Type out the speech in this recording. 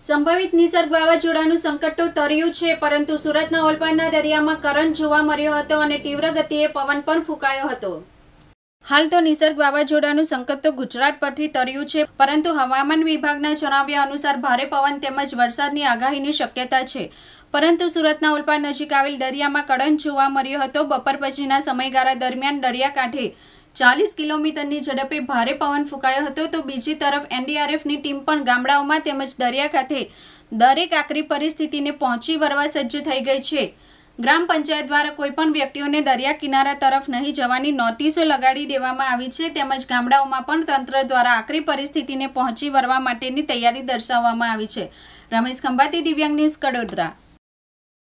સંભવિત નિસર્ગ વાવાઝોડાનું સંકટ તો તર્યું છે પરંતુ સુરતના ઓલપાડના દરિયામાં કરંટ જોવા મળ્યો હતો અને તીવ્ર ગતિએ પવન પણ ફૂંકાયો હતો હાલ તો નિસર્ગ વાવાઝોડાનું સંકટ તો ગુજરાત પરથી તર્યું છે પરંતુ હવામાન વિભાગના જણાવ્યા અનુસાર ભારે પવન તેમજ વરસાદની આગાહીની શક્યતા છે પરંતુ સુરતના ઓલપાડ નજીક આવેલ દરિયામાં કરંટ જોવા મળ્યો હતો બપોર પછીના સમયગાળા દરમિયાન દરિયાકાંઠે ચાલીસ કિલોમીટરની ઝડપે ભારે પવન ફૂંકાયો હતો તો બીજી તરફ એનડીઆરએફની ટીમ પણ ગામડાઓમાં તેમજ દરિયા ખાતે દરેક આકરી પરિસ્થિતિને પહોંચી વળવા સજ્જ થઈ ગઈ છે ગ્રામ પંચાયત દ્વારા કોઈપણ વ્યક્તિઓને દરિયા કિનારા તરફ નહીં જવાની નોટિસો લગાડી દેવામાં આવી છે તેમજ ગામડાઓમાં પણ તંત્ર દ્વારા આકરી પરિસ્થિતિને પહોંચી વળવા માટેની તૈયારી દર્શાવવામાં આવી છે રમેશ ખંભાતી દિવ્યાંગ ન્યૂઝ કડોદરા